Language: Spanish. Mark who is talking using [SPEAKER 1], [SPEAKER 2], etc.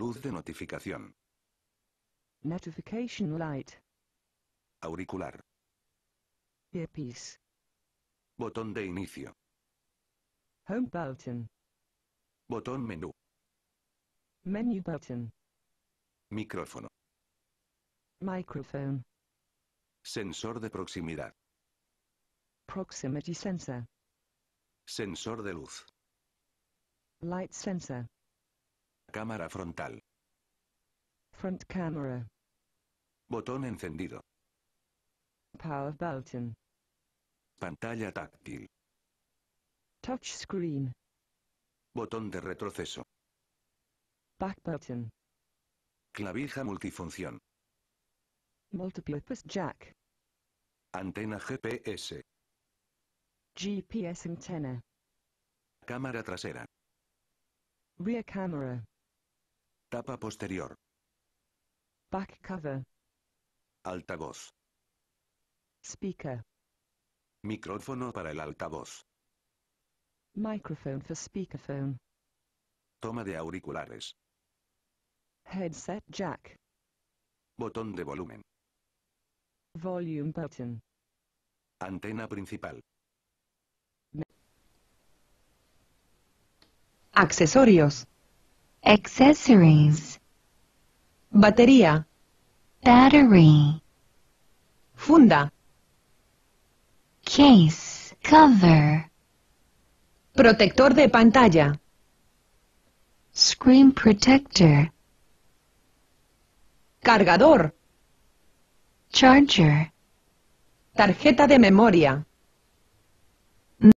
[SPEAKER 1] Luz de notificación.
[SPEAKER 2] Notification light. Auricular. Earpiece.
[SPEAKER 1] Botón de inicio.
[SPEAKER 2] Home button.
[SPEAKER 1] Botón menú.
[SPEAKER 2] Menu button. Micrófono. Microphone.
[SPEAKER 1] Sensor de proximidad.
[SPEAKER 2] Proximity sensor.
[SPEAKER 1] Sensor de luz.
[SPEAKER 2] Light sensor.
[SPEAKER 1] Cámara frontal.
[SPEAKER 2] Front camera.
[SPEAKER 1] Botón encendido.
[SPEAKER 2] Power button.
[SPEAKER 1] Pantalla táctil.
[SPEAKER 2] Touch screen.
[SPEAKER 1] Botón de retroceso.
[SPEAKER 2] Back button.
[SPEAKER 1] Clavija multifunción.
[SPEAKER 2] Multipurpose jack.
[SPEAKER 1] Antena GPS.
[SPEAKER 2] GPS antenna.
[SPEAKER 1] Cámara trasera.
[SPEAKER 2] Rear camera.
[SPEAKER 1] Tapa posterior.
[SPEAKER 2] Back cover.
[SPEAKER 1] Altavoz. Speaker. Micrófono para el altavoz.
[SPEAKER 2] Microphone for speakerphone.
[SPEAKER 1] Toma de auriculares.
[SPEAKER 2] Headset jack.
[SPEAKER 1] Botón de volumen.
[SPEAKER 2] Volume button.
[SPEAKER 1] Antena principal.
[SPEAKER 2] Accesorios. Accessories. Batería. Battery. Funda. Case. Cover. Protector de pantalla. Screen protector. Cargador. Charger. Tarjeta de memoria.